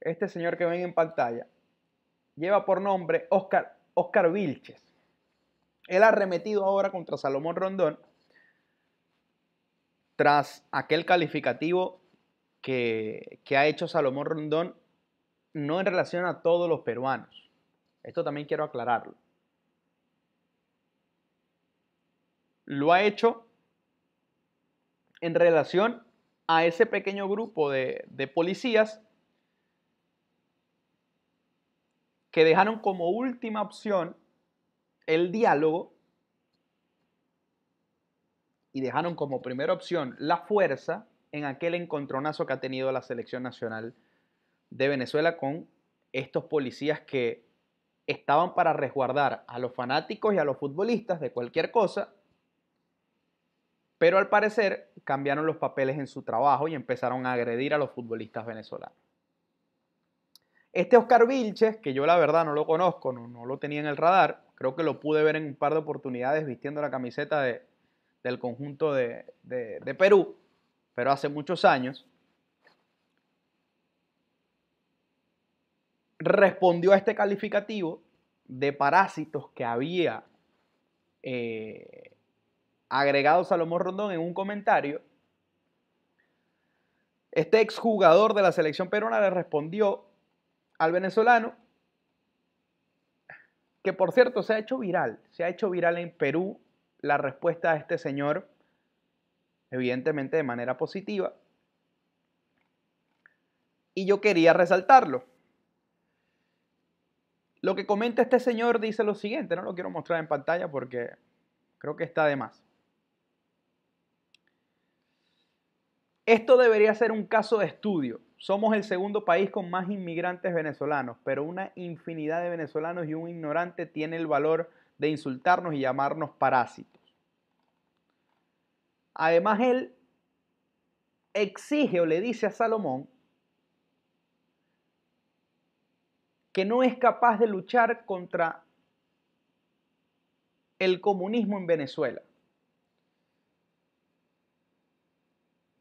este señor que ven en pantalla, lleva por nombre Oscar, Vilches. Él ha arremetido ahora contra Salomón Rondón tras aquel calificativo que, ha hecho Salomón Rondón no en relación a todos los peruanos. Esto también quiero aclararlo. Lo ha hecho en relación a ese pequeño grupo de, de policías que dejaron como última opción el diálogo y dejaron como primera opción la fuerza en aquel encontronazo que ha tenido la selección nacional de Venezuela con estos policías que estaban para resguardar a los fanáticos y a los futbolistas de cualquier cosa, pero al parecer cambiaron los papeles en su trabajo y empezaron a agredir a los futbolistas venezolanos. Este Oscar Vilches, que yo la verdad no lo conozco, no, lo tenía en el radar, creo que lo pude ver en un par de oportunidades vistiendo la camiseta del conjunto de, Perú, pero hace muchos años. Respondió a este calificativo de parásitos que había eh, agregado Salomón Rondón en un comentario, este exjugador de la selección peruana le respondió al venezolano, que por cierto se ha hecho viral, se ha hecho viral en Perú la respuesta a este señor, evidentemente de manera positiva, y yo quería resaltarlo. Lo que comenta este señor dice lo siguiente, no lo quiero mostrar en pantalla porque creo que está de más. Esto debería ser un caso de estudio somos el segundo país con más inmigrantes venezolanos, pero una infinidad de venezolanos y un ignorante tiene el valor de insultarnos y llamarnos parásitos. Además, él exige o le dice a Salomón que no es capaz de luchar contra el comunismo en Venezuela.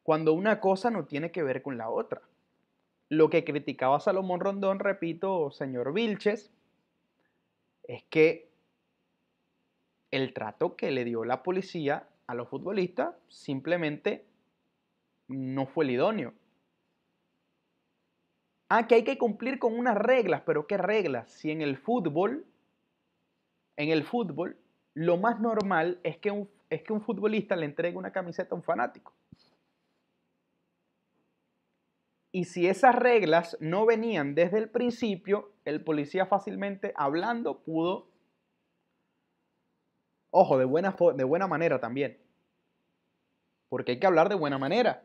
Cuando una cosa no tiene que ver con la otra. Lo que criticaba Salomón Rondón, repito, señor Vilches, es que el trato que le dio la policía a los futbolistas simplemente no fue el idóneo. Ah, que hay que cumplir con unas reglas, pero ¿qué reglas? Si en el fútbol, en el fútbol, lo más normal es que un, es que un futbolista le entregue una camiseta a un fanático. Y si esas reglas no venían desde el principio, el policía fácilmente hablando pudo... Ojo, de buena, de buena manera también. Porque hay que hablar de buena manera.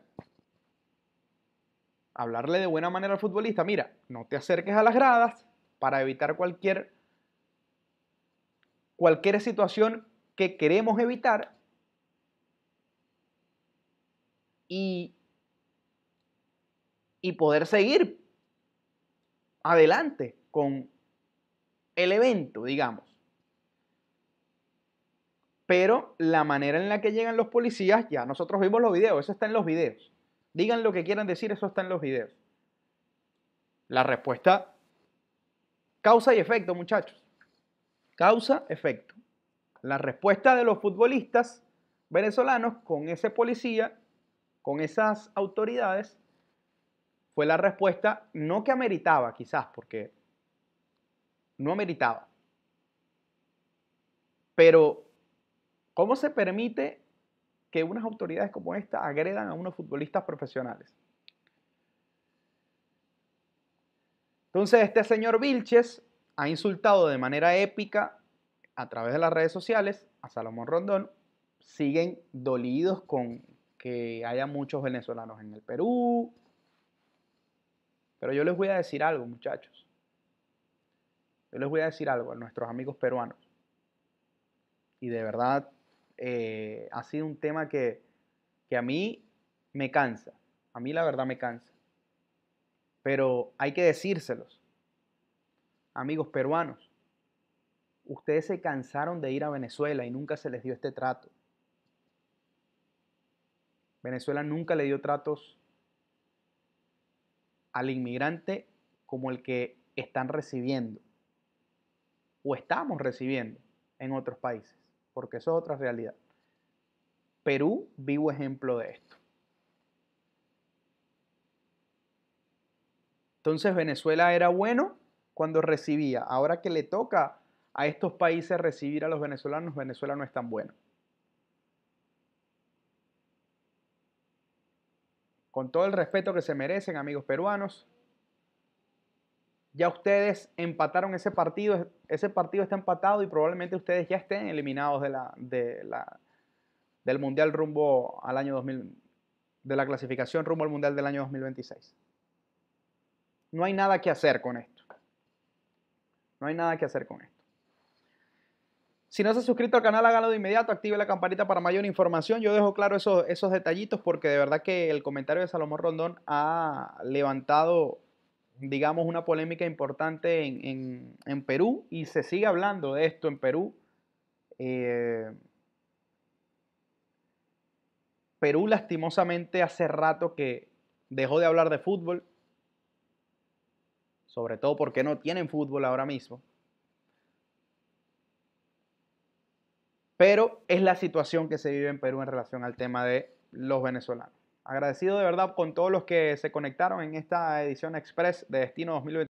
Hablarle de buena manera al futbolista. Mira, no te acerques a las gradas para evitar cualquier, cualquier situación que queremos evitar. Y y poder seguir adelante con el evento, digamos. Pero la manera en la que llegan los policías, ya nosotros vimos los videos, eso está en los videos. Digan lo que quieran decir, eso está en los videos. La respuesta, causa y efecto, muchachos. Causa, efecto. La respuesta de los futbolistas venezolanos con ese policía, con esas autoridades, fue la respuesta no que ameritaba quizás, porque no ameritaba. Pero, ¿cómo se permite que unas autoridades como esta agredan a unos futbolistas profesionales? Entonces, este señor Vilches ha insultado de manera épica a través de las redes sociales a Salomón Rondón. Siguen dolidos con que haya muchos venezolanos en el Perú, pero yo les voy a decir algo, muchachos. Yo les voy a decir algo a nuestros amigos peruanos. Y de verdad eh, ha sido un tema que, que a mí me cansa. A mí la verdad me cansa. Pero hay que decírselos. Amigos peruanos, ustedes se cansaron de ir a Venezuela y nunca se les dio este trato. Venezuela nunca le dio tratos al inmigrante como el que están recibiendo o estamos recibiendo en otros países, porque eso es otra realidad. Perú, vivo ejemplo de esto. Entonces Venezuela era bueno cuando recibía. Ahora que le toca a estos países recibir a los venezolanos, Venezuela no es tan bueno. con todo el respeto que se merecen, amigos peruanos, ya ustedes empataron ese partido, ese partido está empatado y probablemente ustedes ya estén eliminados de la, del Mundial rumbo al año 2000, de la clasificación rumbo al Mundial del año 2026. No hay nada que hacer con esto. No hay nada que hacer con esto. Si no se ha suscrito al canal, hágalo de inmediato, active la campanita para mayor información. Yo dejo claro esos, esos detallitos porque de verdad que el comentario de Salomón Rondón ha levantado, digamos, una polémica importante en, Perú y se sigue hablando de esto en Perú. Eh, Perú lastimosamente hace rato que dejó de hablar de fútbol, sobre todo porque no tienen fútbol ahora mismo. pero es la situación que se vive en Perú en relación al tema de los venezolanos. Agradecido de verdad con todos los que se conectaron en esta edición express de Destino 2020.